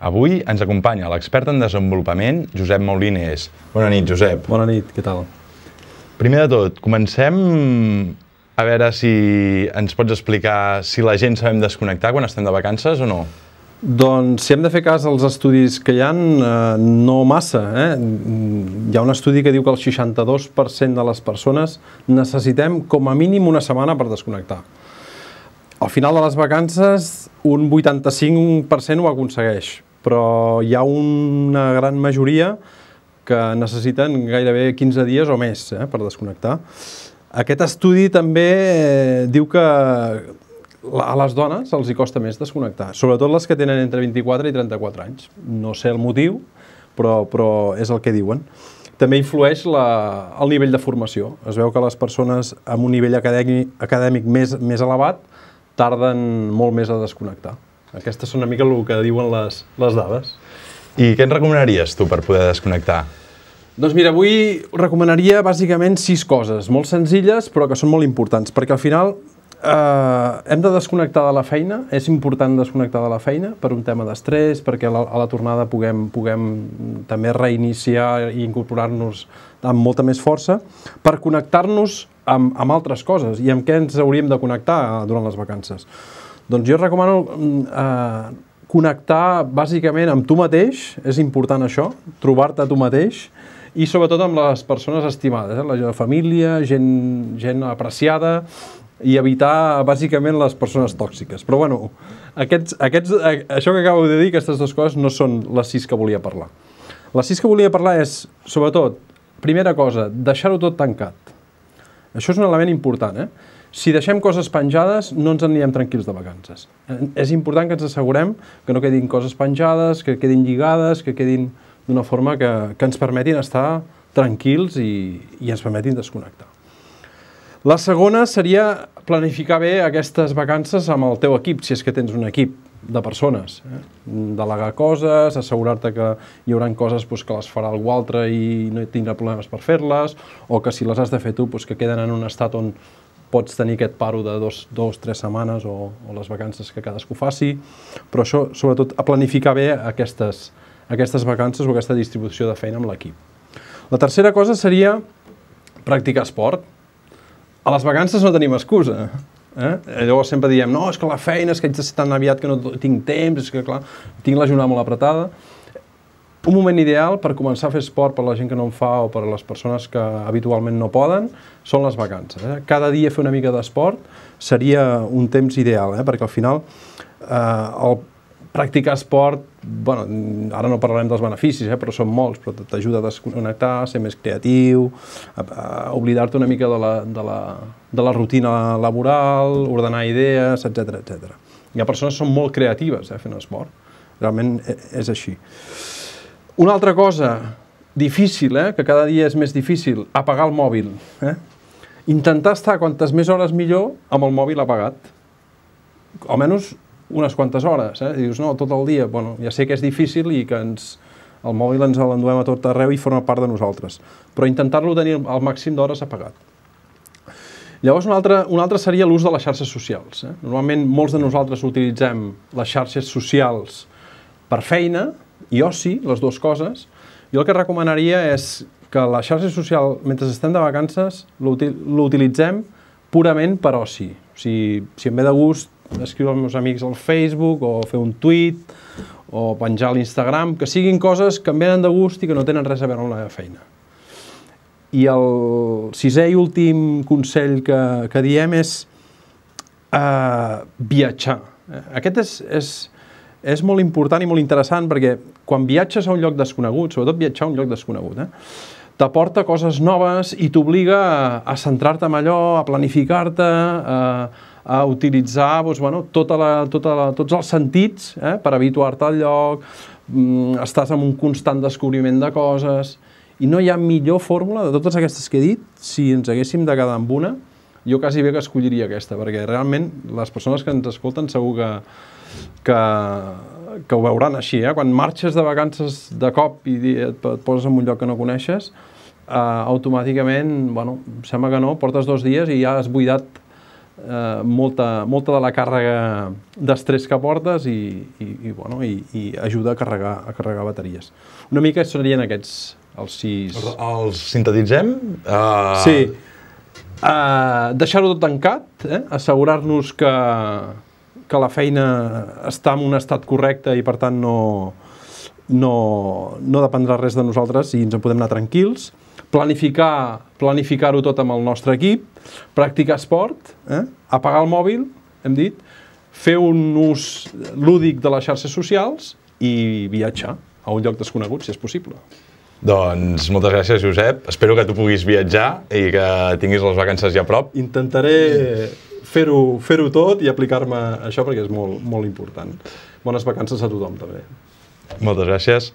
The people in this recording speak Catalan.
Avui ens acompanya l'expert en desenvolupament, Josep Maulines. Bona nit, Josep. Bona nit, què tal? Primer de tot, comencem a veure si ens pots explicar si la gent sabem desconnectar quan estem de vacances o no. Doncs, si hem de fer cas als estudis que hi ha, eh, no massa. Eh? Hi ha un estudi que diu que el 62% de les persones necessitem com a mínim una setmana per desconnectar. Al final de les vacances, un 85% ho aconsegueix, però hi ha una gran majoria que necessiten gairebé 15 dies o més eh, per desconnectar. Aquest estudi també eh, diu que a les dones els hi costa més desconnectar, sobretot les que tenen entre 24 i 34 anys. No sé el motiu, però, però és el que diuen. També influeix la, el nivell de formació. Es veu que les persones amb un nivell acadèmic, acadèmic més, més elevat tarden molt més a desconnectar. Aquestes són una mica el que diuen les, les dades. I què ens recomanaries tu per poder desconnectar? Doncs mira, avui recomanaria bàsicament sis coses, molt senzilles però que són molt importants, perquè al final eh, hem de desconnectar de la feina, és important desconnectar de la feina per un tema d'estrès, perquè a la, a la tornada puguem, puguem també reiniciar i incorporar-nos amb molta més força, per connectar-nos amb, amb altres coses i amb què ens hauríem de connectar eh, durant les vacances. Doncs jo recomano mm, eh, connectar bàsicament amb tu mateix, és important això, trobar-te a tu mateix, i sobretot amb les persones estimades, eh? la família, gent, gent apreciada, i evitar bàsicament les persones tòxiques. Però bueno, aquests, aquests, eh, això que acabo de dir, aquestes dues coses, no són les sis que volia parlar. Les sis que volia parlar és, sobretot, primera cosa, deixar-ho tot tancat. Això és un element important, eh? si deixem coses penjades, no ens anirem tranquils de vacances. Eh, és important que ens assegurem que no quedin coses penjades, que quedin lligades, que quedin d'una forma que, que ens permetin estar tranquils i, i ens permetin desconnectar. La segona seria planificar bé aquestes vacances amb el teu equip, si és que tens un equip de persones. Eh? Delegar coses, assegurar-te que hi haurà coses doncs, que les farà algú altre i no tindrà problemes per fer-les, o que si les has de fer tu, doncs, que queden en un estat on pots tenir aquest paro de dos, dos tres setmanes o, o les vacances que cadascú faci, però això, sobretot, a planificar bé aquestes, aquestes vacances o aquesta distribució de feina amb l'equip. La tercera cosa seria practicar esport. A les vacances no tenim excusa. Eh? eh llavors sempre diem, no, és que la feina, és que haig de ser tan aviat que no tinc temps, és que clar, tinc la jornada molt apretada un moment ideal per començar a fer esport per la gent que no en fa o per a les persones que habitualment no poden són les vacances. Eh? Cada dia fer una mica d'esport seria un temps ideal, eh? perquè al final eh, el practicar esport, bueno, ara no parlarem dels beneficis, eh, però són molts, però t'ajuda a desconnectar, a ser més creatiu, a, a oblidar-te una mica de la, de, la, de la rutina laboral, ordenar idees, etc etc. Hi ha persones que són molt creatives eh, fent esport, realment eh, és així. Una altra cosa difícil, eh, que cada dia és més difícil, apagar el mòbil. Eh? Intentar estar quantes més hores millor amb el mòbil apagat. Almenys unes quantes hores. Eh? dius, no, tot el dia. Bueno, ja sé que és difícil i que ens, el mòbil ens l'enduem a tot arreu i forma part de nosaltres. Però intentar-lo tenir al màxim d'hores apagat. Llavors, un altre, un altre seria l'ús de les xarxes socials. Eh? Normalment, molts de nosaltres utilitzem les xarxes socials per feina, i oci, les dues coses, jo el que recomanaria és que la xarxa social, mentre estem de vacances, l'utilitzem purament per oci. O sigui, si em ve de gust escriure als meus amics al Facebook o fer un tuit o penjar a l'Instagram, que siguin coses que em venen de gust i que no tenen res a veure amb la feina. I el sisè i últim consell que, que diem és eh, viatjar. Eh, aquest és, és, és molt important i molt interessant perquè quan viatges a un lloc desconegut, sobretot viatjar a un lloc desconegut, eh, t'aporta coses noves i t'obliga a, a centrar-te en allò, a planificar-te, a, a utilitzar doncs, bueno, tota la, tota la, tots els sentits eh, per habituar-te al lloc, mm, estàs en un constant descobriment de coses, i no hi ha millor fórmula de totes aquestes que he dit, si ens haguéssim de quedar amb una, jo quasi bé que escolliria aquesta, perquè realment les persones que ens escolten segur que, que, que ho veuran així. Eh? Quan marxes de vacances de cop i et, et poses en un lloc que no coneixes, eh, automàticament, bueno, sembla que no, portes dos dies i ja has buidat eh, molta, molta de la càrrega d'estrès que portes i, i, i, bueno, i, i ajuda a carregar, a carregar bateries. Una mica serien aquests els sis... Els, els sintetitzem? Uh... Sí. Uh, Deixar-ho tot tancat, eh? assegurar-nos que, que la feina està en un estat correcte i per tant no, no, no dependrà res de nosaltres i ens en podem anar tranquils. Planificar, planificar-ho tot amb el nostre equip, practicar esport, eh? apagar el mòbil, hem dit, fer un ús lúdic de les xarxes socials i viatjar a un lloc desconegut, si és possible. Doncs moltes gràcies, Josep. Espero que tu puguis viatjar i que tinguis les vacances ja a prop. Intentaré fer-ho fer, -ho, tot i aplicar-me això perquè és molt, molt important. Bones vacances a tothom, també. Moltes gràcies.